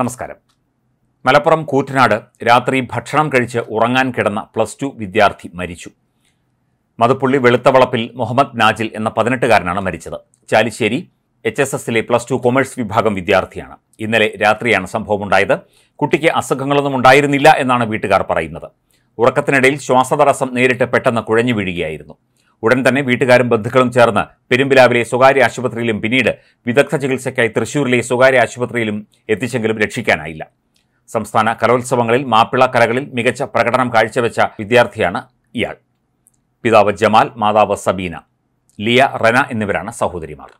നമസ്കാരം മലപ്പുറം കൂറ്റനാട് രാത്രി ഭക്ഷണം കഴിച്ച് ഉറങ്ങാൻ കിടന്ന പ്ലസ് ടു വിദ്യാർത്ഥി മരിച്ചു മതുപ്പുള്ളി വെളുത്തവളപ്പിൽ മുഹമ്മദ് നാജിൽ എന്ന പതിനെട്ടുകാരനാണ് മരിച്ചത് ചാലിശ്ശേരി എച്ച് എസ് എസിലെ പ്ലസ് ടു കൊമേഴ്സ് വിഭാഗം വിദ്യാർത്ഥിയാണ് ഇന്നലെ രാത്രിയാണ് സംഭവമുണ്ടായത് കുട്ടിക്ക് അസുഖങ്ങളൊന്നും ഉണ്ടായിരുന്നില്ല എന്നാണ് വീട്ടുകാർ പറയുന്നത് ഉറക്കത്തിനിടയിൽ ശ്വാസതടസ്സം നേരിട്ട് പെട്ടെന്ന് കുഴഞ്ഞു വീഴുകയായിരുന്നു ഉടൻ തന്നെ വീട്ടുകാരും ബന്ധുക്കളും ചേർന്ന് പെരുമ്പിലാവിലെ സ്വകാര്യ ആശുപത്രിയിലും പിന്നീട് വിദഗ്ധ ചികിത്സയ്ക്കായി തൃശൂരിലെ സ്വകാര്യ ആശുപത്രിയിലും എത്തിച്ചെങ്കിലും രക്ഷിക്കാനായില്ല സംസ്ഥാന കലോത്സവങ്ങളിൽ മാപ്പിള കലകളിൽ മികച്ച പ്രകടനം കാഴ്ചവെച്ച വിദ്യാർത്ഥിയാണ് ഇയാൾ പിതാവ് ജമാൽ മാതാവ് സബീന ലിയ റന എന്നിവരാണ് സഹോദരിമാർ